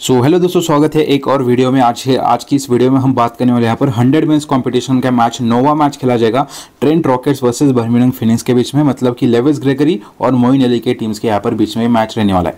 सो so, hello दोस्तों स्वागत है एक और वीडियो में आज है आज की इस वीडियो में हम बात करने वाले यहाँ पर 100 मेंस कंपटीशन का मैच नोवा मैच खेला जाएगा Trent Rockets versus Birmingham Phoenix के बीच में मतलब कि लेविस ग्रेगरी और मोइन अली के टीम्स के यहाँ पर बीच में मैच रहने वाला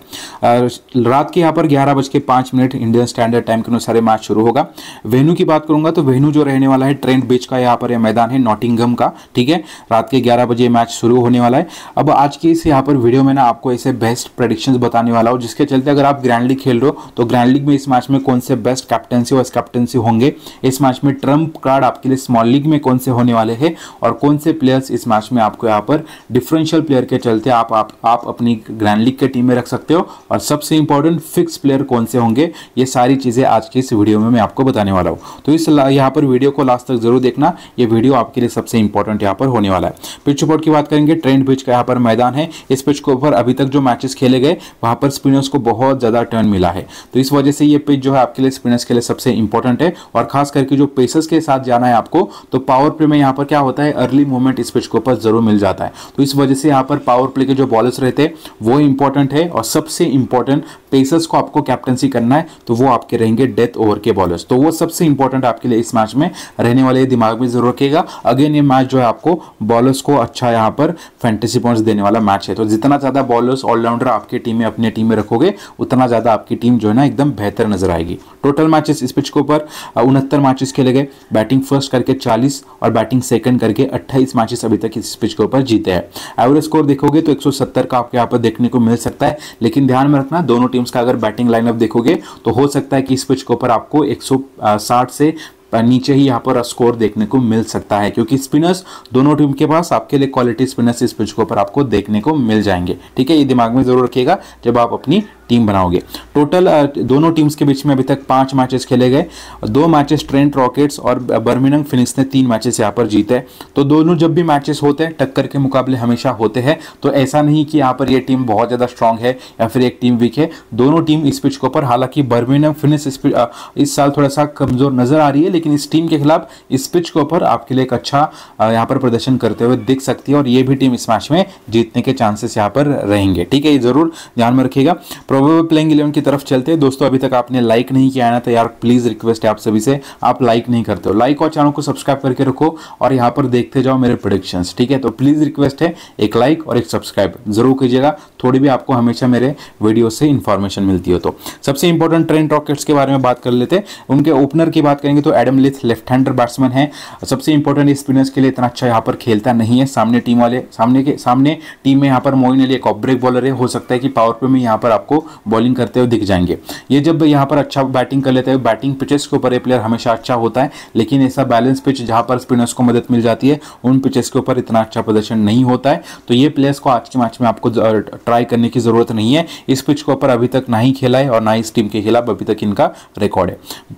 है रात के यहाँ पर ग्यारह बज के मिनट इंडियन स्टैंडर्ड टाइम के अनुसार मैच शुरू होगा वेनू की बात करूंगा तो वेनू जो रहने वाला है ट्रेंट बीच का यहाँ पर यह मैदान है नॉटिंगम का ठीक है रात के ग्यारह बजे मैच शुरू होने वाला है अब आज की इस यहाँ पर वीडियो में ना आपको ऐसे बेस्ट प्रडिक्शन बताने वाला हो जिसके चलते अगर आप ग्रैंडली खेल रहे हो तो ग्रैंड लीग में इस मैच में कौन से बेस्ट कैप्टनसी और कैप्टनसी होंगे इस मैच में ट्रम्प कार्ड आपके लिए स्मॉल लीग में कौन से होने वाले हैं और कौन से प्लेयर्स इस मैच में आपको यहाँ पर डिफरेंशियल प्लेयर के चलते आप आप, आप अपनी ग्रैंड लीग के टीम में रख सकते हो और सबसे इंपॉर्टेंट फिक्स प्लेयर कौन से होंगे ये सारी चीज़ें आज की इस वीडियो में मैं आपको बताने वाला हूँ तो इस यहाँ पर वीडियो को लास्ट तक जरूर देखना ये वीडियो आपके लिए सबसे इंपॉर्टेंट यहाँ पर होने वाला है पिच रिपोर्ट की बात करेंगे ट्रेंड पिच का यहाँ पर मैदान है इस पिच के ऊपर अभी तक जो मैचेस खेले गए वहाँ पर स्पिनर्स को बहुत ज़्यादा टर्न मिला है तो तो इस वजह से ये पिच जो है आपके लिए स्पिनर्स के लिए सबसे इंपॉर्टेंट है और खास करके जो पेसर्स के साथ जाना है आपको तो पावर प्ले में यहाँ पर क्या होता है अर्ली मूवमेंट इस पिच के ऊपर जरूर मिल जाता है तो इस वजह से यहाँ पर पावर प्ले के जो बॉलर्स रहते हैं वो इंपॉर्टेंट है और सबसे इंपॉर्टेंट पेसर्स को आपको कैप्टनसी करना है तो वो आपके रहेंगे डेथ ओवर के बॉलर्स तो वो सबसे इंपॉर्टेंट आपके लिए इस मैच में रहने वाले दिमाग में जरूर रखेगा अगेन ये मैच जो है आपको बॉलर्स को अच्छा यहाँ पर फैंटेसी पॉइंट्स देने वाला मैच है तो जितना ज़्यादा बॉलर्स ऑलराउंडर आपकी टीम में अपने टीम में रखोगे उतना ज़्यादा आपकी टीम जो है ना एकदम बेहतर नजर आएगी टोटल मैचेस इस पिच के ऊपर उनहत्तर मैचेस खेले गए बैटिंग फर्स्ट करके 40 और बैटिंग सेकंड करके 28 मैचेस अभी तक इस पिच के ऊपर जीते हैं एवरेज स्कोर देखोगे तो 170 का आपके यहाँ पर देखने को मिल सकता है लेकिन ध्यान में रखना दोनों टीम्स का अगर बैटिंग लाइनअप देखोगे तो हो सकता है कि इस पिच के ऊपर आपको एक से नीचे ही यहाँ पर स्कोर देखने को मिल सकता है क्योंकि स्पिनर्स दोनों टीम के पास आपके लिए क्वालिटी स्पिनर्स इस पिच के ऊपर आपको देखने को मिल जाएंगे ठीक है ये दिमाग में जरूर रखिएगा जब आप अपनी टीम बनाओगे टोटल दोनों टीम्स के बीच में अभी तक पांच मैचेस खेले गए दो मैचेस ट्रेंट रॉकेट्स और बर्मिनंग फिनिक्स ने तीन मैचेस यहाँ पर जीते तो दोनों जब भी मैचेस होते हैं टक्कर के मुकाबले हमेशा होते हैं तो ऐसा नहीं कि यहाँ पर यह टीम बहुत ज़्यादा स्ट्रांग है या फिर एक टीम वीक है दोनों टीम इस पिच के ऊपर हालांकि बर्मिनंग फिनिक्स इस साल थोड़ा सा कमज़ोर नज़र आ रही है लेकिन इस टीम के खिलाफ इस पिच के ऊपर आपके लिए एक अच्छा यहाँ पर प्रदर्शन करते हुए दिख सकती है और ये भी टीम इस मैच में जीतने के चांसेस यहाँ पर रहेंगे ठीक है ये ज़रूर ध्यान में रखिएगा प्रोबेबल प्लेइंग इलेवन की तरफ चलते हैं दोस्तों अभी तक आपने लाइक नहीं किया है ना तो यार प्लीज़ रिक्वेस्ट है आप सभी से आप लाइक नहीं करते हो लाइक और चैनल को सब्सक्राइब करके रखो और यहाँ पर देखते जाओ मेरे प्रोडिक्शंस ठीक है तो प्लीज़ रिक्वेस्ट है एक लाइक और एक सब्सक्राइब जरूर कीजिएगा थोड़ी भी आपको हमेशा मेरे वीडियो से इन्फॉर्मेशन मिलती हो तो सबसे इंपॉर्टेंट ट्रेंड रॉकेट्स के बारे में बात कर लेते हैं उनके ओपनर की बात करेंगे तो Adam Lyth left hander batsman है सबसे इंपॉर्टेंट स्पिनर्स के लिए इतना अच्छा यहाँ पर खेलता नहीं है सामने टीम वाले सामने के सामने टीम में यहाँ पर मोइन अली एक ऑफ ब्रेक बॉलर है हो सकता है कि पावर पे में यहाँ पर आपको बॉलिंग करते हुए दिख जाएंगे ये जब यहाँ पर अच्छा बैटिंग कर लेते हैं बैटिंग पिचेस के ऊपर ये प्लेयर हमेशा अच्छा होता है लेकिन ऐसा बैलेंस पिच जहाँ पर स्पिनर्स को मदद मिल जाती है उन पिचेस के ऊपर इतना अच्छा प्रदर्शन नहीं होता है तो ये प्लेयर्स को आज के मैच में आपको ट्राई करने की ज़रूरत नहीं है इस पिच के ऊपर अभी तक ना ही खेला है और ना इस टीम के खिलाफ अभी तक इनका रिकॉर्ड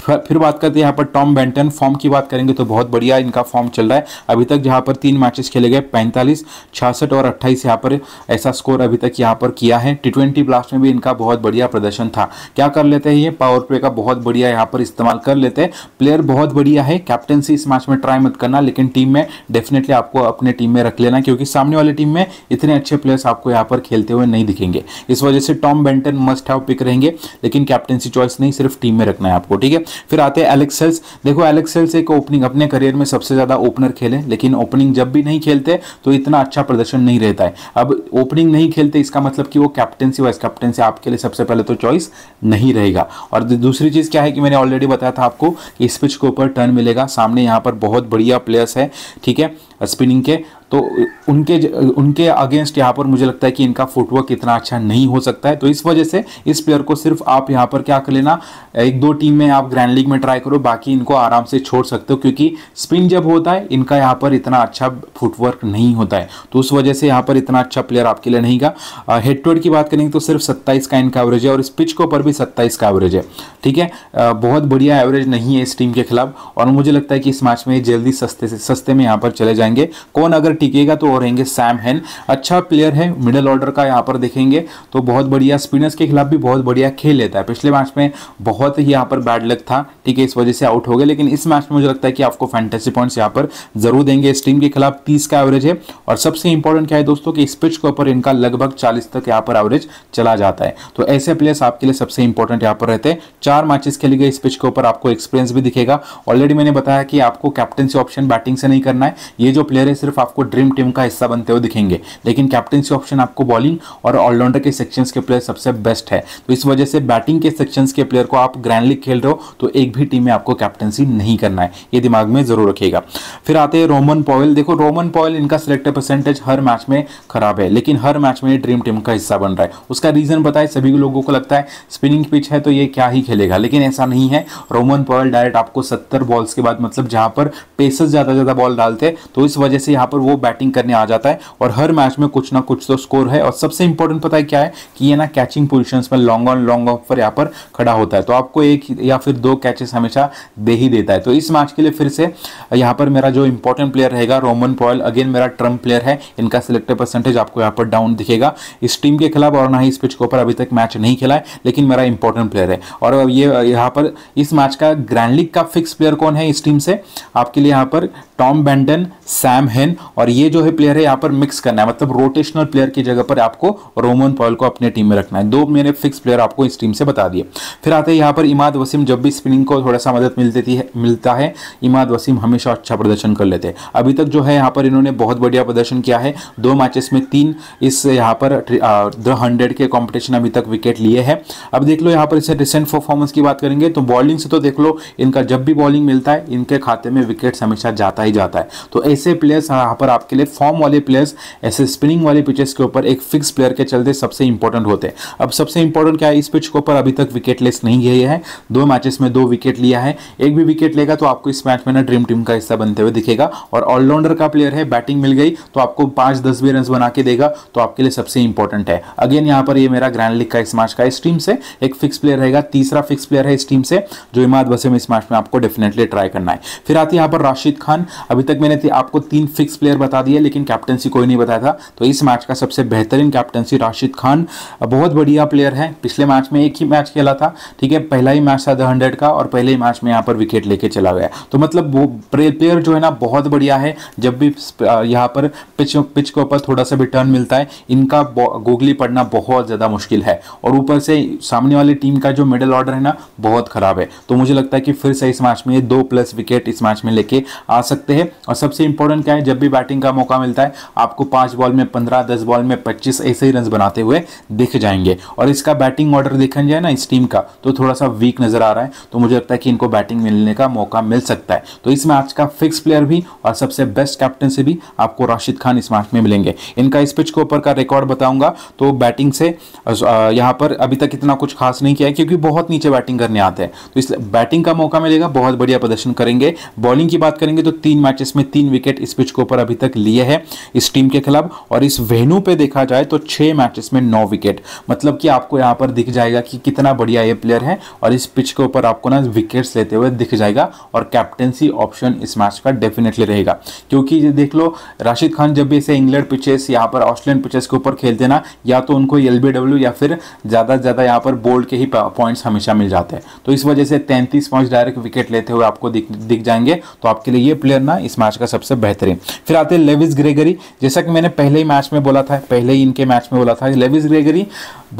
है फिर बात करते हैं यहाँ पर टॉम बेंटन फॉर्म की बात करेंगे तो बहुत बढ़िया इनका फॉर्म चल रहा है अभी तक जहाँ पर तीन मैचेस खेले गए पैंतालीस छियासठ और अट्ठाईस यहाँ पर ऐसा स्कोर अभी तक यहाँ पर किया है टी ब्लास्ट में भी इनका बहुत बढ़िया प्रदर्शन था क्या कर लेते हैं ये पावर प्ले का बहुत बढ़िया यहाँ पर इस्तेमाल कर लेते हैं प्लेयर बहुत बढ़िया है कैप्टनसी इस मैच में ट्राई मत करना लेकिन टीम में डेफिनेटली आपको अपने टीम में रख लेना क्योंकि सामने वाली टीम में इतने अच्छे प्लेयर्स आपको यहाँ पर खेलते हुए नहीं दिखेंगे इस वजह से Tom Banton must have pick रहेंगे लेकिन कैप्टनसी चॉइस नहीं सिर्फ टीम में रखना है आपको ठीक है फिर आते हैं एलेक्सेल्स देखो एलेक्सेल्स एक ओपनिंग अपने करियर में सबसे ज़्यादा ओपनर खेले लेकिन ओपनिंग जब भी नहीं खेलते तो इतना अच्छा प्रदर्शन नहीं रहता है अब ओपनिंग नहीं खेलते इसका मतलब कि वो कैप्टनसी वाइस कैप्टनसी आपके आपके लिए सबसे पहले तो चॉइस नहीं रहेगा और दूसरी चीज़ क्या है कि मैंने ऑलरेडी बताया था आपको कि इस पिच के ऊपर टर्न मिलेगा सामने यहाँ पर बहुत बढ़िया प्लेयर्स है ठीक है स्पिनिंग के तो उनके उनके अगेंस्ट यहाँ पर मुझे लगता है कि इनका फुटवर्क इतना अच्छा नहीं हो सकता है तो इस वजह से इस प्लेयर को सिर्फ आप यहाँ पर क्या कर लेना एक दो टीम में आप ग्रैंड लीग में ट्राई करो बाकी इनको आराम से छोड़ सकते हो क्योंकि स्पिन जब होता है इनका यहाँ पर इतना अच्छा फुटवर्क नहीं होता है तो उस वजह से यहाँ पर इतना अच्छा प्लेयर आपके लिए नहीं का हेड टू हेड की बात करेंगे तो सिर्फ सत्ताईस का इनका एवरेज है और इस पिच के ऊपर भी सत्ताईस का एवरेज है ठीक है बहुत बढ़िया एवरेज नहीं है इस टीम के खिलाफ और मुझे लगता है कि इस मैच में जल्दी सस्ते से सस्ते में यहाँ पर चले जाएंगे कौन अगर टिकेगा तो और रहेंगे सैम हेन अच्छा प्लेयर है मिडल ऑर्डर का यहाँ पर देखेंगे तो बहुत बढ़िया स्पिनर्स के खिलाफ भी बहुत बढ़िया खेल लेता है पिछले मैच में बहुत ही यहाँ पर बैड लक था ठीक है इस वजह से आउट हो गए लेकिन इस मैच में मुझे लगता है कि आपको फैंटेसी पॉइंट्स यहाँ पर जरूर देंगे इस टीम के खिलाफ तीस का एवरेज है और सबसे इंपॉर्टेंट क्या है दोस्तों कि इस पिच के ऊपर इनका लगभग चालीस तक यहाँ पर एवरेज चला जाता है तो ऐसे प्लेयर्स आपके लिए सबसे इंपॉर्टेंट यहाँ पर रहते हैं चार मैचेस खेले गए इस पिच के ऊपर आपको एक्सपीरियंस भी दिखेगा ऑलरेडी मैंने बताया कि आपको कैप्टनसी ऑप्शन बैटिंग से नहीं करना है ये जो प्लेयर है सिर्फ आपको ड्रीम टीम का हिस्सा बनते हुए दिखेंगे लेकिन कैप्टनसी ऑप्शन आपको बॉलिंग और ऑलराउंडर के सेक्शन के प्लेयर सबसे बेस्ट है तो इस वजह से बैटिंग के सेक्शन के प्लेयर को आप ग्रैंड लीग खेल रहे हो तो एक भी टीम में आपको कैप्टनसी नहीं करना है ये दिमाग में जरूर रखेगा फिर आते हैं रोमन पॉयल देखो रोमन पॉयल इनका सिलेक्टर परसेंटेज हर मैच में खराब है लेकिन हर मैच में ड्रीम टीम का हिस्सा बन रहा है उसका रीजन बताए सभी लोगों को लगता है स्पिनिंग पिच है तो ये क्या ही खेलेगा लेकिन ऐसा नहीं है रोमन पॉयल डायरेक्ट आपको सत्तर बॉल्स के बाद मतलब जहां पर पेसस ज़्यादा ज़्यादा बॉल डालते हैं तो इस वजह से यहां पर वो बैटिंग करने आ जाता है और हर मैच में कुछ ना कुछ तो स्कोर है और सबसे इंपॉर्टेंट पता है क्या है कि ये ना कैचिंग पोजिशन में लॉन्ग ऑन लॉन्ग ऑफ पर यहाँ पर खड़ा होता है तो आपको एक या फिर दो कैचेस हमेशा दे ही देता है तो इस मैच के लिए फिर से यहाँ पर मेरा जो इंपॉर्टेंट प्लेयर रहेगा रोमन पॉयल अगेन मेरा ट्रम्प प्लेयर है इनका सिलेक्टर परसेंटेज आपको यहाँ पर डाउन दिखेगा इस टीम के खिलाफ और ना ही इस पिच के ऊपर अभी तक मैच नहीं खेला है लेकिन मेरा इंपॉर्टेंट प्लेयर है और ये यहाँ पर इस मैच का ग्रैंड लीग का फिक्स प्लेयर कौन है इस टीम से आपके लिए यहाँ पर टॉम बेंडन सैम हेन और ये जो है प्लेयर है यहाँ पर मिक्स करना है मतलब रोटेशनल प्लेयर की जगह पर आपको रोमन पॉल को अपने टीम में रखना है दो मैंने फिक्स प्लेयर आपको इस टीम से बता दिए फिर आते हैं यहाँ पर इमाद वसीम जब भी स्पिनिंग को थोड़ा सा मदद मिल देती है मिलता है इमाद वसीम हमेशा अच्छा प्रदर्शन कर लेते हैं अभी तक जो है यहाँ पर इन्होंने बहुत बढ़िया प्रदर्शन किया है दो मैचेस में तीन इस यहाँ पर द हंड्रेड के कॉम्पिटिशन अभी तक विकेट लिए है अब देख लो यहाँ पर इसे रिसेंट परफॉर्मेंस की बात करेंगे तो बॉलिंग से तो देख लो इनका जब भी बॉलिंग मिलता है इनके खाते में विकेट्स हमेशा जाता है ही जाता है तो ऐसे प्लेयर्स यहाँ पर आपके लिए फॉर्म वाले प्लेयर्स ऐसे स्पिनिंग वाले पिचेस के ऊपर एक फिक्स प्लेयर के चलते सबसे इंपॉर्टेंट होते हैं अब सबसे इंपॉर्टेंट क्या है इस पिच के ऊपर अभी तक विकेट लेस नहीं गए है दो मैचेस में दो विकेट लिया है एक भी विकेट लेगा तो आपको इस मैच में ना ड्रीम टीम का हिस्सा बनते हुए दिखेगा और ऑलराउंडर का प्लेयर है बैटिंग मिल गई तो आपको पांच दस भी रन बना के देगा तो आपके लिए सबसे इंपॉर्टेंट है अगेन यहाँ पर ये मेरा ग्रैंड लीग का इस मैच का इस टीम से एक फिक्स प्लेयर रहेगा तीसरा फिक्स प्लेयर है इस टीम से जो इमाद वसीम इस मैच में आपको डेफिनेटली ट्राई करना है फिर आती है यहाँ पर राशिद खान अभी तक मैंने आपको तीन फिक्स प्लेयर बता दिया लेकिन कैप्टनसी कोई नहीं बताया था तो इस मैच का सबसे बेहतरीन कैप्टनसी राशिद खान बहुत बढ़िया प्लेयर है पिछले मैच में एक ही मैच खेला था ठीक है पहला ही मैच था द हंड्रेड का और पहले ही मैच में यहाँ पर विकेट लेके चला गया तो मतलब वो प्लेयर जो है ना बहुत बढ़िया है जब भी यहाँ पर पिच पिच के ऊपर थोड़ा सा भी टर्न मिलता है इनका गोगली पड़ना बहुत ज़्यादा मुश्किल है और ऊपर से सामने वाली टीम का जो मिडल ऑर्डर है ना बहुत ख़राब है तो मुझे लगता है कि फिर से इस मैच में दो प्लस विकेट इस मैच में लेके आ सकते सकते हैं और सबसे इंपॉर्टेंट क्या है जब भी बैटिंग का मौका मिलता है आपको पांच बॉल में पंद्रह दस बॉल में पच्चीस ऐसे ही रन बनाते हुए दिख जाएंगे और इसका बैटिंग ऑर्डर देखा जाए ना इस टीम का तो थोड़ा सा वीक नजर आ रहा है तो मुझे लगता है कि इनको बैटिंग मिलने का मौका मिल सकता है तो इस मैच का फिक्स प्लेयर भी और सबसे बेस्ट कैप्टन से भी आपको राशिद खान इस मैच में मिलेंगे इनका इस पिच के ऊपर का रिकॉर्ड बताऊंगा तो बैटिंग से यहाँ पर अभी तक इतना कुछ खास नहीं किया है क्योंकि बहुत नीचे बैटिंग करने आते हैं तो इसलिए बैटिंग का मौका मिलेगा बहुत बढ़िया प्रदर्शन करेंगे बॉलिंग की बात करेंगे तो तीन तीन मैचेस में तीन विकेट इस पिच के ऊपर अभी तक लिए है इस टीम के खिलाफ और इस वेन्यू पे देखा जाए तो छह मैचेस में नौ विकेट मतलब कि आपको यहां पर दिख जाएगा कि कितना बढ़िया ये प्लेयर है और इस पिच के ऊपर आपको ना विकेट्स लेते हुए दिख जाएगा और कैप्टनसी ऑप्शन इस मैच का डेफिनेटली रहेगा क्योंकि देख लो राशिद खान जब भी इसे इंग्लैंड पिचेस यहाँ पर ऑस्ट्रेलियन पिचेस के ऊपर खेलते ना या तो उनको एल या फिर ज़्यादा से ज़्यादा यहाँ पर बोल्ड के ही पॉइंट्स हमेशा मिल जाते हैं तो इस वजह से तैंतीस पॉइंट डायरेक्ट विकेट लेते हुए आपको दिख दिख जाएंगे तो आपके लिए ये प्लेयर करना इस मैच का सबसे बेहतरीन फिर आते हैं लेविस ग्रेगरी जैसा कि मैंने पहले ही मैच में बोला था पहले ही इनके मैच में बोला था लेविस ग्रेगरी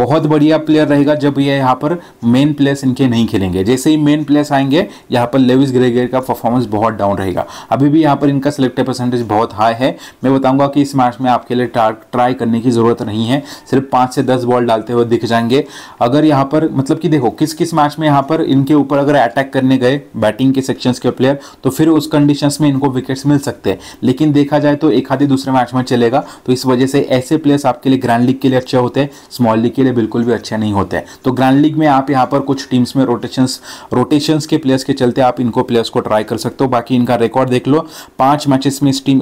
बहुत बढ़िया प्लेयर रहेगा जब ये यहाँ पर मेन प्लेयर्स इनके नहीं खेलेंगे जैसे ही मेन प्लेयर्स आएंगे यहाँ पर लेविस ग्रेगरी का परफॉर्मेंस बहुत डाउन रहेगा अभी भी यहाँ पर इनका सिलेक्टेड परसेंटेज बहुत हाई है मैं बताऊंगा कि इस मैच में आपके लिए ट्राई करने की ज़रूरत नहीं है सिर्फ पाँच से दस बॉल डालते हुए दिख जाएंगे अगर यहाँ पर मतलब कि देखो किस किस मैच में यहाँ पर इनके ऊपर अगर अटैक करने गए बैटिंग के सेक्शन के प्लेयर तो फिर उस कंडीशन में में इनको विकेट्स मिल सकते हैं लेकिन देखा जाए तो एक हाथ ही दूसरे मैच में चलेगा तो इस वजह से ऐसे प्लेयर्स आपके लिए ग्रैंड लीग के लिए अच्छे होते हैं स्मॉल लीग के लिए बिल्कुल भी अच्छे नहीं होते तो ग्रैंड लीग में आप यहाँ पर कुछ टीम्स में रोटेशन रोटेशन के प्लेयर्स के चलते आप इनको प्लेयर्स को ट्राई कर सकते हो बाकी इनका रिकॉर्ड देख लो पांच मैचेस में इस team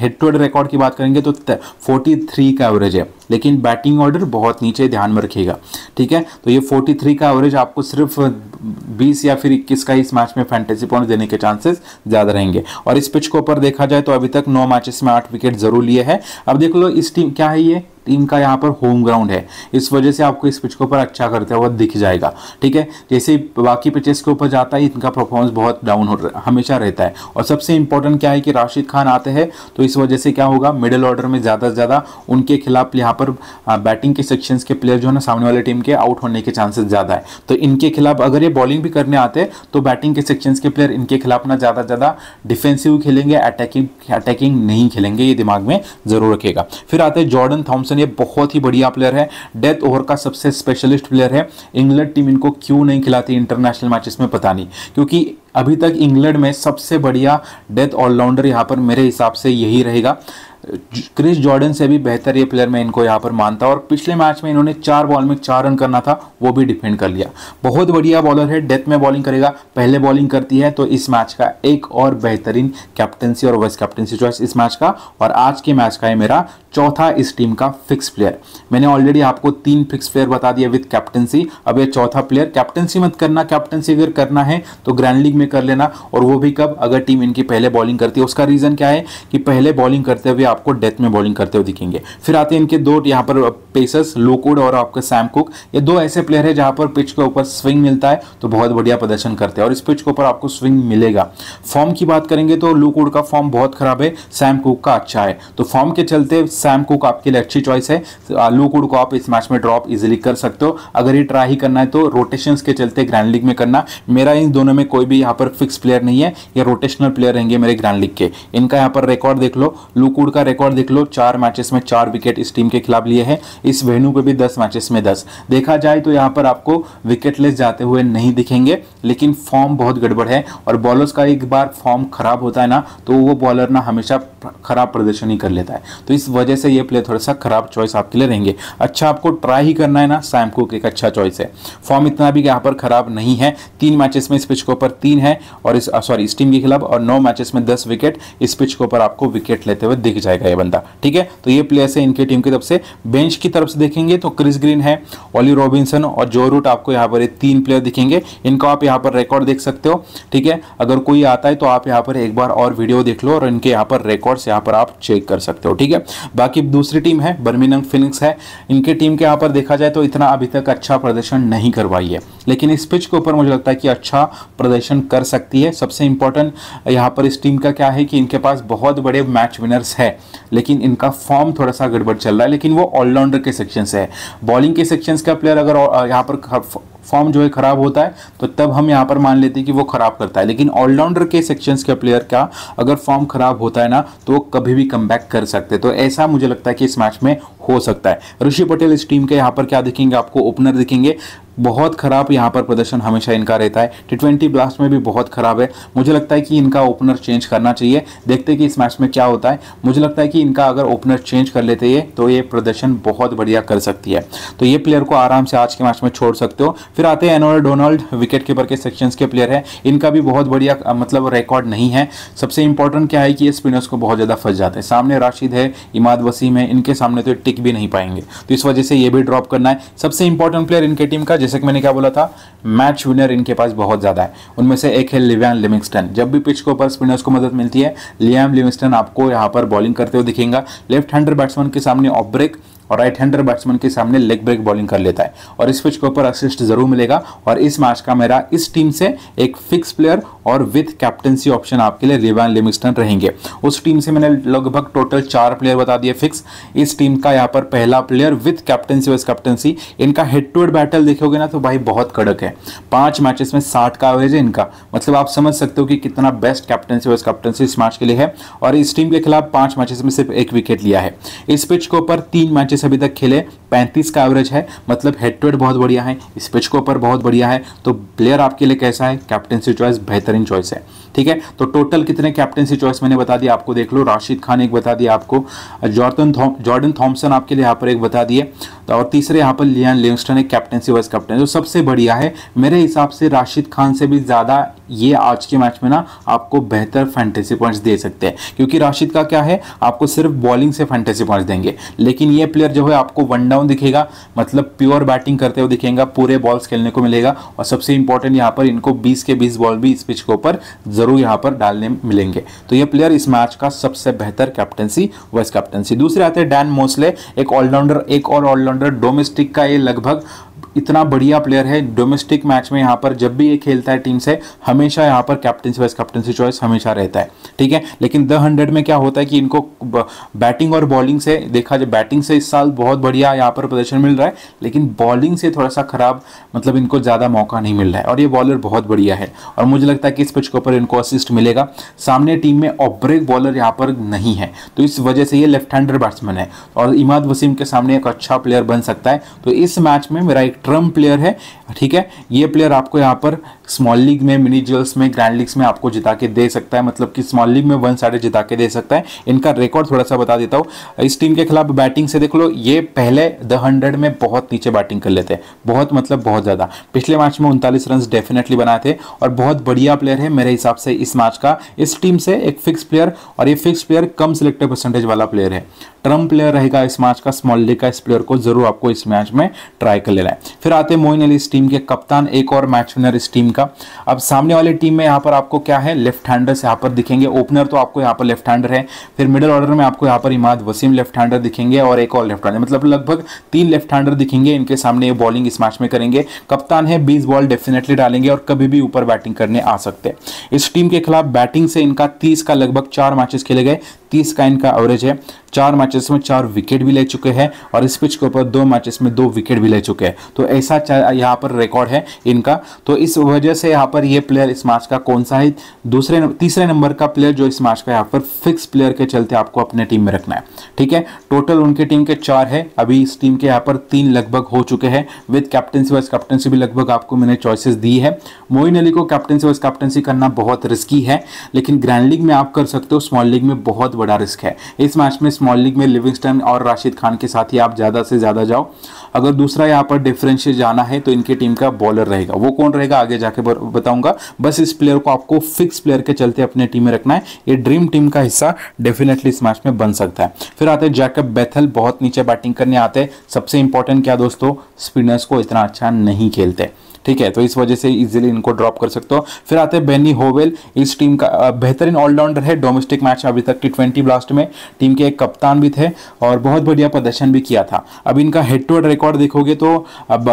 head to head record की बात करेंगे तो फोर्टी थ्री का एवरेज है लेकिन बैटिंग ऑर्डर बहुत नीचे ध्यान में रखिएगा ठीक है तो ये 43 का एवरेज आपको सिर्फ बीस या फिर इक्कीस का इस मैच में फैंटेसी पॉइंट देने के चांसेस ज़्यादा रहेंगे और इस पिच को ऊपर देखा जाए तो अभी तक नौ मैचेस में आठ विकेट जरूर लिए है अब देख लो इस टीम क्या है ये टीम का यहाँ पर होम ग्राउंड है इस वजह से आपको इस पिच के ऊपर अच्छा करते हुआ दिख जाएगा ठीक है जैसे बाकी पिचेस के ऊपर जाता है इनका परफॉर्मेंस बहुत डाउन हो हमेशा रहता है और सबसे इंपॉर्टेंट क्या है कि राशिद खान आते हैं तो इस वजह से क्या होगा मिडिल ऑर्डर में ज़्यादा से ज़्यादा उनके खिलाफ यहाँ पर बैटिंग के सेक्शन के प्लेयर जो है ना सामने वाले टीम के आउट होने के चांसेस ज़्यादा है तो इनके खिलाफ अगर ये बॉलिंग भी करने आते तो बैटिंग के सेक्शन के प्लेयर इनके खिलाफ ना ज़्यादा ज़्यादा डिफेंसिव खेलेंगे अटैकिंग अटैकिंग नहीं खेलेंगे ये दिमाग में ज़रूर रखेगा फिर आते हैं जॉर्डन थॉमसन ये बहुत ही बढ़िया प्लेयर है डेथ ओवर का सबसे स्पेशलिस्ट प्लेयर है इंग्लैंड टीम इनको क्यों नहीं खिलाती इंटरनेशनल मैचेस में पता नहीं क्योंकि अभी तक इंग्लैंड में सबसे बढ़िया डेथ ऑलराउंडर यहाँ पर मेरे हिसाब से यही रहेगा क्रिस जॉर्डन से भी बेहतर ये प्लेयर मैं इनको यहाँ पर मानता और पिछले मैच में इन्होंने चार बॉल में चार रन करना था वो भी डिफेंड कर लिया बहुत बढ़िया बॉलर है डेथ में बॉलिंग करेगा पहले बॉलिंग करती है तो इस मैच का एक और बेहतरीन कैप्टनसी और वाइस कैप्टनसी चॉइस इस मैच का और आज के मैच का है मेरा चौथा इस टीम का फिक्स प्लेयर मैंने ऑलरेडी आपको तीन फिक्स प्लेयर बता दिया विद कैप्टनसी अब ये चौथा प्लेयर कैप्टनसी मत करना कैप्टनसी अगर करना है तो ग्रैंड लीग में कर लेना और वो भी कब अगर टीम इनकी पहले बॉलिंग करती है उसका रीज़न क्या है कि पहले बॉलिंग करते हुए आप आपको डेथ में बॉलिंग करते हुए दिखेंगे फिर आते हैं इनके दो यहाँ पर पेसर्स लोकोड और आपका सैम कुक ये दो ऐसे प्लेयर है जहाँ पर पिच के ऊपर स्विंग मिलता है तो बहुत बढ़िया प्रदर्शन करते हैं और इस पिच के ऊपर आपको स्विंग मिलेगा फॉर्म की बात करेंगे तो लोकोड का फॉर्म बहुत खराब है सैम कुक का अच्छा है तो फॉर्म के चलते सैम कुक आपके लिए अच्छी चॉइस है लोकोड को आप इस मैच में ड्रॉप इजिली कर सकते हो अगर ये ट्राई ही करना है तो रोटेशन के चलते ग्रैंड लीग में करना मेरा इन दोनों में कोई भी यहाँ पर फिक्स प्लेयर नहीं है ये रोटेशनल प्लेयर रहेंगे मेरे ग्रैंड लीग के इनका यहाँ पर रिकॉर्ड देख लो लूकूड का रिकॉर्ड देख लो चार मैचेस में चार विकेट इस टीम के खिलाफ लिए हैं इस वेन्यू पे भी दस मैचेस में दस देखा जाए तो यहाँ पर आपको विकेटलेस जाते हुए नहीं दिखेंगे लेकिन फॉर्म बहुत गड़बड़ है और बॉलर्स का एक बार फॉर्म खराब होता है ना तो वो बॉलर ना हमेशा खराब प्रदर्शन ही कर लेता है तो इस वजह से ये प्लेयर थोड़ा सा खराब चॉइस आपके लिए रहेंगे अच्छा आपको ट्राई ही करना है ना सैम कुक एक अच्छा चॉइस है फॉर्म इतना भी यहाँ पर खराब नहीं है तीन मैचेस में इस पिच के ऊपर तीन है और इस सॉरी इस टीम के खिलाफ और नौ मैचेस में दस विकेट इस पिच के ऊपर आपको विकेट लेते हुए दिख जाए जाएगा ये बंदा ठीक है तो ये प्लेयर्स है इनके टीम की तरफ से बेंच की तरफ से देखेंगे तो क्रिस ग्रीन है ओली रॉबिन्सन और जो रूट आपको यहाँ पर तीन प्लेयर दिखेंगे इनको आप यहाँ पर रिकॉर्ड देख सकते हो ठीक है अगर कोई आता है तो आप यहाँ पर एक बार और वीडियो देख लो और इनके यहाँ पर रिकॉर्ड्स यहाँ पर आप चेक कर सकते हो ठीक है बाकी दूसरी टीम है बर्मिनंग फिनिक्स है इनके टीम के यहाँ पर देखा जाए तो इतना अभी तक अच्छा प्रदर्शन नहीं करवाई है लेकिन इस पिच के ऊपर मुझे लगता है कि अच्छा प्रदर्शन कर सकती है सबसे इंपॉर्टेंट यहाँ पर इस टीम का क्या है कि इनके पास बहुत बड़े मैच विनर्स है लेकिन इनका फॉर्म थोड़ा सा गड़बड़ चल रहा है लेकिन वो ऑलराउंडर के सेक्शन से है बॉलिंग के सेक्शन का प्लेयर अगर यहाँ पर फॉर्म जो है खराब होता है तो तब हम यहाँ पर मान लेते हैं कि वो खराब करता है लेकिन ऑलराउंडर के सेक्शंस के प्लेयर का अगर फॉर्म खराब होता है ना तो वो कभी भी कम कर सकते तो ऐसा मुझे लगता है कि इस मैच में हो सकता है ऋषि पटेल इस टीम के यहाँ पर क्या देखेंगे आपको ओपनर देखेंगे बहुत खराब यहाँ पर प्रदर्शन हमेशा इनका रहता है टी ट्वेंटी ब्लास्ट में भी बहुत खराब है मुझे लगता है कि इनका ओपनर चेंज करना चाहिए देखते कि इस मैच में क्या होता है मुझे लगता है कि इनका अगर ओपनर चेंज कर लेते हैं तो ये प्रदर्शन बहुत बढ़िया कर सकती है तो ये प्लेयर को आराम से आज के मैच में छोड़ सकते हो फिर आते हैं एनोर डोनाल्ड विकेट कीपर के सेक्शंस के प्लेयर है इनका भी बहुत बढ़िया मतलब रिकॉर्ड नहीं है सबसे इंपॉर्टेंट क्या है कि ये स्पिनर्स को बहुत ज़्यादा फंस जाते हैं सामने राशिद है इमाद वसीम है इनके सामने तो टिक भी नहीं पाएंगे तो इस वजह से ये भी ड्रॉप करना है सबसे इंपॉर्टेंट प्लेयर इनके टीम का जैसे कि मैंने क्या बोला था मैच विनर इनके पास बहुत ज़्यादा है उनमें से एक है लिवियान लिमिंगस्टन जब भी पिच के ऊपर स्पिनर्स को मदद मिलती है लियाम लिमिंगस्टन आपको यहाँ पर बॉलिंग करते हुए दिखेंगे लेफ्ट हैंडर बैट्समैन के सामने ऑफ ब्रेक और राइट हैंडर बैट्समैन के सामने लेग ब्रेक बॉलिंग कर लेता है और इस पिच के ऊपर असिस्ट जरूर मिलेगा और इस मैच का मेरा इस टीम से एक फिक्स प्लेयर और विथ कैप्टनसी ऑप्शन आपके लिए रिवान लिमिस्टन रहेंगे उस टीम से मैंने लगभग टोटल चार प्लेयर बता दिए फिक्स इस टीम का यहाँ पर पहला player with captaincy vice captaincy इनका हेड टू हेड बैटल देखोगे ना तो भाई बहुत कड़क है पांच मैचेस में साठ का एवरेज है इनका मतलब आप समझ सकते हो कि कितना बेस्ट कैप्टनसी वाइस कैप्टनसी इस मैच के लिए है और इस टीम के खिलाफ पांच मैचेस में सिर्फ एक विकेट लिया है इस पिच के ऊपर तीन मैचेस अभी तक खेले पैंतीस का एवरेज है मतलब हेड टू हेड बहुत बढ़िया है इस पिच के ऊपर बहुत बढ़िया है तो प्लेयर आपके लिए कैसा है कैप्टनसी चॉइस बेहतरीन बेहतरीन चॉइस है ठीक है तो टोटल कितने कैप्टनसी चॉइस मैंने बता दिया आपको देख लो राशिद खान एक बता दिया आपको जॉर्डन जॉर्डन थॉम्सन आपके लिए यहाँ पर एक बता दिए तो और तीसरे यहाँ पर लियान लिंगस्टन एक कैप्टनसी वाइस कैप्टन जो सबसे बढ़िया है मेरे हिसाब से राशिद खान से भी ज़्यादा ये आज के मैच में ना आपको बेहतर फैंटेसी पॉइंट्स दे सकते हैं क्योंकि राशिद का क्या है आपको सिर्फ बॉलिंग से फैंटेसी पॉइंट्स देंगे लेकिन ये प्लेयर जो है आपको वन डाउन दिखेगा मतलब प्योर बैटिंग करते हुए दिखेगा पूरे बॉल्स खेलने को मिलेगा और सबसे इंपॉर्टेंट यहाँ पर इनको बीस के बीस बॉल भी इस पिच उसके ऊपर जरूर यहाँ पर डालने मिलेंगे तो ये प्लेयर इस मैच का सबसे बेहतर कैप्टनसी वाइस कैप्टनसी दूसरे आते हैं डैन मोसले एक ऑलराउंडर एक और ऑलराउंडर डोमेस्टिक का ये लगभग इतना बढ़िया प्लेयर है डोमेस्टिक मैच में यहाँ पर जब भी ये खेलता है टीम से हमेशा यहाँ पर कैप्टनसी वाइस कैप्टनसी चॉइस हमेशा रहता है ठीक है लेकिन द हंड्रेड में क्या होता है कि इनको बैटिंग और बॉलिंग से देखा जाए बैटिंग से इस साल बहुत बढ़िया यहाँ पर प्रदर्शन मिल रहा है लेकिन बॉलिंग से थोड़ा सा खराब मतलब इनको ज़्यादा मौका नहीं मिल रहा है और ये बॉलर बहुत बढ़िया है और मुझे लगता है कि इस पिच के ऊपर इनको असिस्ट मिलेगा सामने टीम में ऑफ ब्रेक बॉलर यहाँ पर नहीं है तो इस वजह से ये लेफ्ट हैंडर बैट्समैन है और इमाद वसीम के सामने एक अच्छा प्लेयर बन सकता है तो इस मैच में मेरा एक ट्रम्प प्लेयर है ठीक है ये प्लेयर आपको यहाँ पर स्मॉल लीग में मिनी जल्स में ग्रैंड लीग्स में आपको जिता के दे सकता है मतलब कि स्मॉल लीग में वन साइडेड जिता के दे सकता है इनका रिकॉर्ड थोड़ा सा बता देता हूँ इस टीम के खिलाफ बैटिंग से देख लो ये पहले द हंड्रेड में बहुत नीचे बैटिंग कर लेते हैं बहुत मतलब बहुत ज़्यादा पिछले मैच में उनतालीस रन डेफिनेटली बनाए थे और बहुत बढ़िया प्लेयर है मेरे हिसाब से इस मैच का इस टीम से एक फिक्स प्लेयर और ये फिक्स प्लेयर कम सिलेक्टेड परसेंटेज वाला प्लेयर है ट्रम प्लेयर रहेगा इस मैच का स्मॉल लीग का इस प्लेयर को जरूर आपको इस मैच में ट्राई कर लेना है फिर आते मोइन अली इस टीम के कप्तान एक और मैच विनर इस टीम का अब सामने वाली टीम में यहाँ पर आपको क्या है लेफ्ट हैंडर्स यहाँ पर दिखेंगे ओपनर तो आपको यहाँ पर लेफ्ट हैंडर है फिर मिडल ऑर्डर में आपको यहाँ पर इमाद वसीम लेफ्ट हैंडर दिखेंगे और एक और लेफ्ट हैंडर मतलब लगभग तीन लेफ्ट हैंडर दिखेंगे इनके सामने ये बॉलिंग इस मैच में करेंगे कप्तान है बीस बॉल डेफिनेटली डालेंगे और कभी भी ऊपर बैटिंग करने आ सकते हैं इस टीम के खिलाफ बैटिंग से इनका तीस का लगभग चार मैचेस खेले गए तीस का इनका एवरेज है चार मैचेस में चार विकेट भी ले चुके हैं और इस पिच के ऊपर दो मैचेस में दो विकेट भी ले चुके हैं तो ऐसा यहाँ पर रिकॉर्ड है इनका तो इस वजह से यहाँ पर ये प्लेयर इस मैच का कौन सा है दूसरे तीसरे नंबर का प्लेयर जो इस मैच का यहाँ पर फिक्स प्लेयर के चलते आपको अपने टीम में रखना है ठीक है टोटल उनके टीम के चार है अभी इस टीम के यहाँ पर तीन लगभग हो चुके हैं विद कैप्टनसी वाइस कैप्टनसी भी लगभग आपको मैंने चॉइसेस दी है मोइन अली को कैप्टनसी वाइस कैप्टनसी करना बहुत रिस्की है लेकिन ग्रैंड लीग में आप कर सकते हो स्मॉल लीग में बहुत बड़ा रिस्क है इस मैच में स्मॉल लीग में लिविंगस्टन और राशिद खान के साथ ही आप ज़्यादा से ज़्यादा जाओ अगर दूसरा यहाँ पर डिफरेंशियल जाना है तो इनकी टीम का बॉलर रहेगा वो कौन रहेगा आगे जाके बताऊंगा बस इस प्लेयर को आपको फिक्स प्लेयर के चलते अपने टीम में रखना है ये ड्रीम टीम का हिस्सा डेफिनेटली इस मैच में बन सकता है फिर आते जैकब बैथल बहुत नीचे बैटिंग करने आते हैं सबसे इंपॉर्टेंट क्या दोस्तों स्पिनर्स को इतना अच्छा नहीं खेलते ठीक है तो इस वजह से इजीली इनको ड्रॉप कर सकते हो फिर आते हैं बेनी होवेल इस टीम का बेहतरीन ऑलराउंडर है डोमेस्टिक मैच अभी तक टी ट्वेंटी ब्लास्ट में टीम के एक कप्तान भी थे और बहुत बढ़िया प्रदर्शन भी किया था अब इनका हेड टू हेड रिकॉर्ड देखोगे तो अब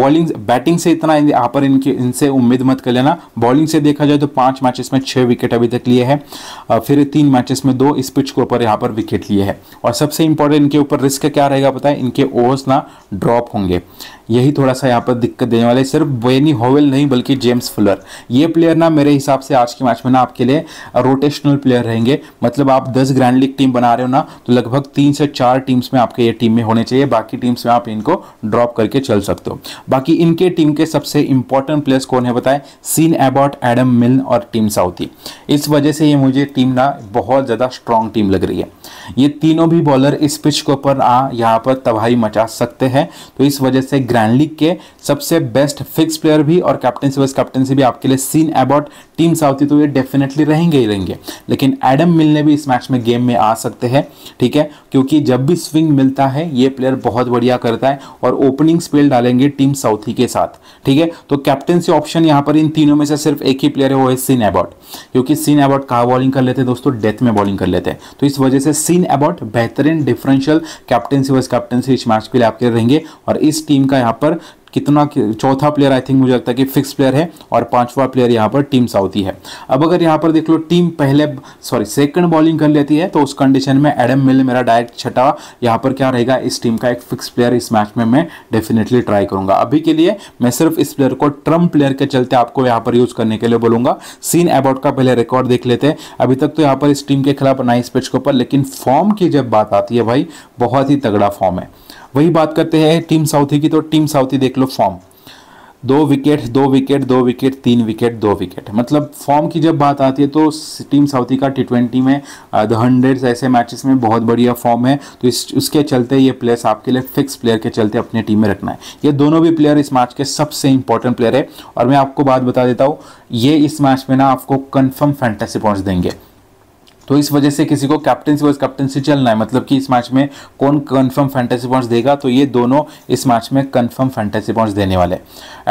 बॉलिंग बैटिंग से इतना यहाँ पर इनके इनसे उम्मीद मत कर लेना बॉलिंग से देखा जाए तो पाँच मैचेस में छः विकेट अभी तक लिए हैं फिर तीन मैचेस में दो इस पिच के ऊपर यहाँ पर विकेट लिए है और सबसे इंपॉर्टेंट इनके ऊपर रिस्क क्या रहेगा पता है इनके ओवर्स ना ड्रॉप होंगे यही थोड़ा सा यहाँ पर दिक्कत देने वाले सिर्फ वेनी होवेल नहीं बल्कि जेम्स फुलर ये प्लेयर ना मेरे हिसाब से आज के मैच में ना आपके लिए रोटेशनल प्लेयर रहेंगे मतलब मतलब आप दस ग्रैंड लीग टीम बना रहे हो ना तो लगभग तीन से चार टीम्स में आपके ये टीम में होने चाहिए बाकी टीम्स में आप इनको ड्रॉप करके चल सकते हो बाकी इनके टीम के सबसे इंपॉर्टेंट प्लेयर्स कौन है बताएं सीन एबॉट एडम मिल और टीम साउथी इस वजह से ये मुझे टीम ना बहुत ज़्यादा स्ट्रॉन्ग टीम लग रही है ये तीनों भी बॉलर इस पिच के ऊपर आ यहाँ पर तबाही मचा सकते हैं तो इस वजह से ग्रैंड लीग के सबसे बेस्ट फिक्स प्लेयर भी और कैप्टन से कैप्टनसी भी आपके लिए सीन एबॉट टीम साउथी तो ये डेफिनेटली रहेंगे ही रहेंगे लेकिन एडम मिल भी इस मैच में गेम में आ सकते हैं ठीक है क्योंकि जब भी स्विंग मिलता है ये प्लेयर बहुत बढ़िया करता है और ओपनिंग स्पेल डालेंगे टीम साउथी के साथ ठीक है तो कैप्टनसी ऑप्शन यहाँ पर इन तीनों में से सिर्फ एक ही प्लेयर है वो है सीन एबॉट क्योंकि सीन एबॉट कहा बॉलिंग कर लेते हैं दोस्तों डेथ में बॉलिंग कर लेते हैं तो इस वजह से सीन एबॉट बेहतरीन डिफरेंशियल कैप्टनसी वर्स कैप्टनसी इस मैच के लिए आपके रहेंगे और इस टीम का यहाँ पर कितना चौथा प्लेयर आई थिंक मुझे लगता है कि फिक्स प्लेयर है और पांचवा प्लेयर यहाँ पर टीम साउथी है अब अगर यहाँ पर देख लो टीम पहले सॉरी सेकंड बॉलिंग कर लेती है तो उस कंडीशन में एडम मिल मेरा डायरेक्ट छठा यहाँ पर क्या रहेगा इस टीम का एक फिक्स प्लेयर इस मैच में मैं डेफिनेटली ट्राई करूंगा अभी के लिए मैं सिर्फ इस प्लेयर को ट्रम प्लेयर के चलते आपको यहाँ पर यूज करने के लिए बोलूंगा सीन अबाउट का पहले रिकॉर्ड देख लेते हैं अभी तक तो यहाँ पर इस टीम के खिलाफ नाइस पिच के ऊपर लेकिन फॉर्म की जब बात आती है भाई बहुत ही तगड़ा फॉर्म है वही बात करते हैं टीम साउथी की तो टीम साउथी देख लो फॉर्म दो विकेट दो विकेट दो विकेट तीन विकेट दो विकेट मतलब फॉर्म की जब बात आती है तो टीम साउथी का टी ट्वेंटी में द हंड्रेड ऐसे मैचेस में बहुत बढ़िया फॉर्म है तो इस उसके चलते ये प्लेयर्स आपके लिए फिक्स प्लेयर के चलते अपनी टीम में रखना है ये दोनों भी प्लेयर इस मैच के सबसे इंपॉर्टेंट प्लेयर है और मैं आपको बात बता देता हूँ ये इस मैच में ना आपको कन्फर्म फैंटेसी पॉइंट्स देंगे तो इस वजह से किसी को कैप्टनसी वर्स कैप्टनसी चलना है मतलब कि इस मैच में कौन कन्फर्म फैंटेसी पॉइंट्स देगा तो ये दोनों इस मैच में कन्फर्म फैंटेसी पॉइंट्स देने वाले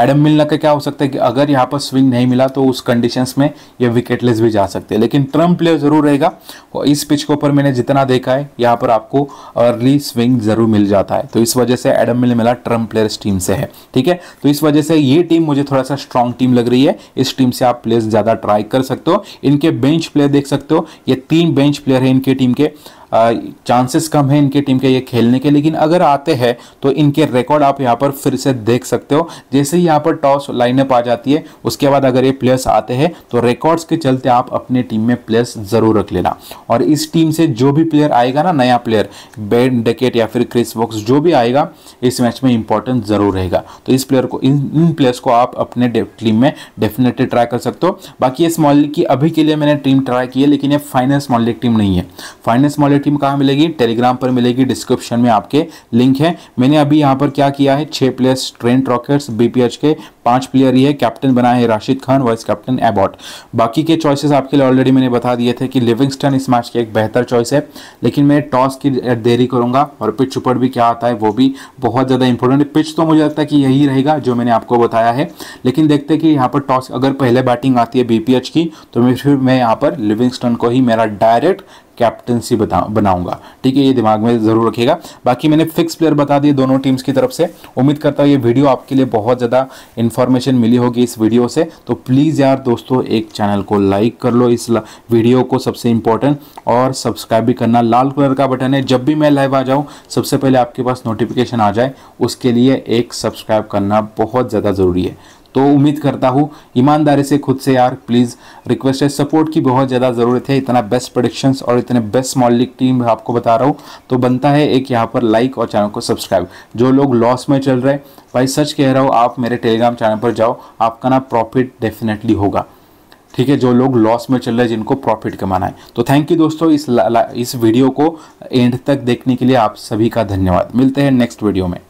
एडम मिलना का क्या हो सकता है कि अगर यहाँ पर स्विंग नहीं मिला तो उस कंडीशंस में ये विकेटलेस भी जा सकते हैं लेकिन ट्रम्प प्लेयर ज़रूर रहेगा और इस पिच के ऊपर मैंने जितना देखा है यहाँ पर आपको अर्ली स्विंग ज़रूर मिल जाता है तो इस वजह से एडम मिल मिला ट्रम्प प्लेयर्स टीम से है ठीक है तो इस वजह से ये टीम मुझे थोड़ा सा स्ट्रॉन्ग टीम लग रही है इस टीम से आप प्लेयर्स ज़्यादा ट्राई कर सकते हो इनके बेंच प्लेयर देख सकते हो ये तीन बेंच प्लेयर हैं इनके टीम के चांसेस कम है इनके टीम के ये खेलने के लेकिन अगर आते हैं तो इनके रिकॉर्ड आप यहाँ पर फिर से देख सकते हो जैसे ही यहाँ पर टॉस लाइनअप आ जाती है उसके बाद अगर ये प्लेयर्स आते हैं तो रिकॉर्ड्स के चलते आप अपने टीम में प्लेयर्स ज़रूर रख लेना और इस टीम से जो भी प्लेयर आएगा ना नया प्लेयर बेन डेकेट या फिर क्रिस वॉक्स जो भी आएगा इस मैच में इंपॉर्टेंट ज़रूर रहेगा तो इस प्लेयर को इन इन प्लेयर्स को आप अपने टीम में डेफिनेटली ट्राई कर सकते हो बाकी ये स्मॉल लीग की अभी के लिए मैंने टीम ट्राई की है लेकिन ये फाइनल स्मॉल लीग टीम नहीं है फाइनल स्मॉल वाली टीम कहाँ मिलेगी टेलीग्राम पर मिलेगी डिस्क्रिप्शन में आपके लिंक है मैंने अभी यहाँ पर क्या किया है छः प्लेयर्स ट्रेंट रॉकेट्स बीपीएच के पांच प्लेयर ही है कैप्टन बनाए हैं Rashid Khan vice captain Abbott बाकी के चॉइसेस आपके लिए ऑलरेडी मैंने बता दिए थे कि लिविंगस्टन इस मैच के एक बेहतर चॉइस है लेकिन मैं टॉस की देरी करूंगा और पिच ऊपर भी क्या आता है वो भी बहुत ज़्यादा इंपॉर्टेंट है पिच तो मुझे लगता है कि यही रहेगा जो मैंने आपको बताया है लेकिन देखते हैं कि यहाँ पर टॉस अगर पहले बैटिंग आती है बी की तो फिर मैं यहाँ पर लिविंगस्टन को ही मेरा डायरेक्ट कैप्टनसी बनाऊंगा ठीक है ये दिमाग में ज़रूर रखिएगा बाकी मैंने फिक्स प्लेयर बता दिए दोनों टीम्स की तरफ से उम्मीद करता हूँ ये वीडियो आपके लिए बहुत ज़्यादा इन्फॉर्मेशन मिली होगी इस वीडियो से तो प्लीज़ यार दोस्तों एक चैनल को लाइक कर लो इस वीडियो को सबसे इंपॉर्टेंट और सब्सक्राइब भी करना लाल कलर का बटन है जब भी मैं लाइव आ जाऊँ सबसे पहले आपके पास नोटिफिकेशन आ जाए उसके लिए एक सब्सक्राइब करना बहुत ज़्यादा ज़रूरी है तो उम्मीद करता हूँ ईमानदारी से खुद से यार प्लीज़ रिक्वेस्ट है सपोर्ट की बहुत ज़्यादा ज़रूरत है इतना बेस्ट प्रोडिक्शंस और इतने बेस्ट स्मॉल लीग टीम आपको बता रहा हूँ तो बनता है एक यहाँ पर लाइक और चैनल को सब्सक्राइब जो लोग लॉस में चल रहे भाई सच कह रहा हूँ आप मेरे टेलीग्राम चैनल पर जाओ आपका ना प्रॉफिट डेफिनेटली होगा ठीक है जो लोग लॉस में चल रहे हैं जिनको प्रॉफिट कमाना है तो थैंक यू दोस्तों इस इस वीडियो को एंड तक देखने के लिए आप सभी का धन्यवाद मिलते हैं नेक्स्ट वीडियो में